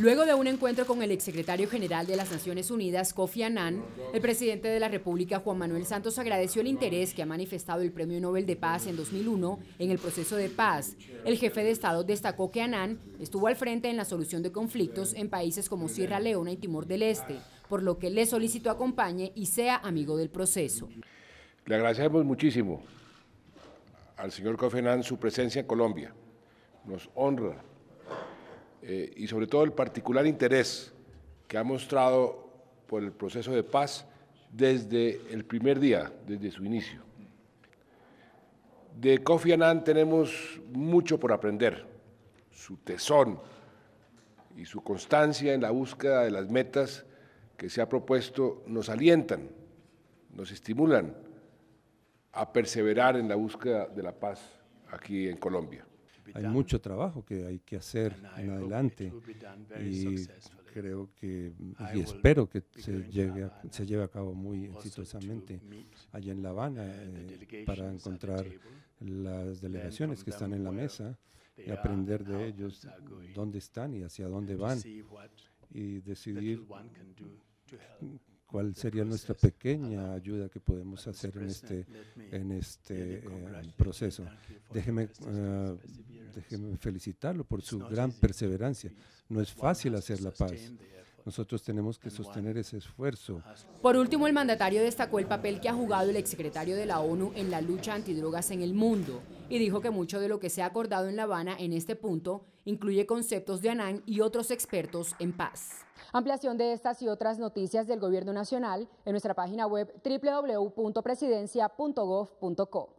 Luego de un encuentro con el exsecretario general de las Naciones Unidas, Kofi Annan, el presidente de la República, Juan Manuel Santos, agradeció el interés que ha manifestado el Premio Nobel de Paz en 2001 en el proceso de paz. El jefe de Estado destacó que Annan estuvo al frente en la solución de conflictos en países como Sierra Leona y Timor del Este, por lo que le solicitó acompañe y sea amigo del proceso. Le agradecemos muchísimo al señor Kofi Annan su presencia en Colombia. Nos honra eh, y sobre todo el particular interés que ha mostrado por el proceso de paz desde el primer día, desde su inicio. De Kofi Annan tenemos mucho por aprender, su tesón y su constancia en la búsqueda de las metas que se ha propuesto nos alientan, nos estimulan a perseverar en la búsqueda de la paz aquí en Colombia. Hay mucho trabajo que hay que hacer en adelante y creo que y espero que se, llegue se lleve a cabo muy exitosamente allá en La Habana eh, para encontrar las delegaciones que están en la mesa y aprender de ellos dónde están y hacia dónde van y decidir cuál sería nuestra pequeña ayuda que podemos hacer en este, en este eh, proceso. Déjeme, ah, déjeme felicitarlo por su gran perseverancia. No es fácil hacer la paz nosotros tenemos que sostener ese esfuerzo. Ah, Por último, el mandatario destacó el papel que ha jugado el exsecretario de la ONU en la lucha antidrogas en el mundo y dijo que mucho de lo que se ha acordado en La Habana en este punto incluye conceptos de ANAN y otros expertos en paz. Ampliación de estas y otras noticias del Gobierno Nacional en nuestra página web www.presidencia.gov.co.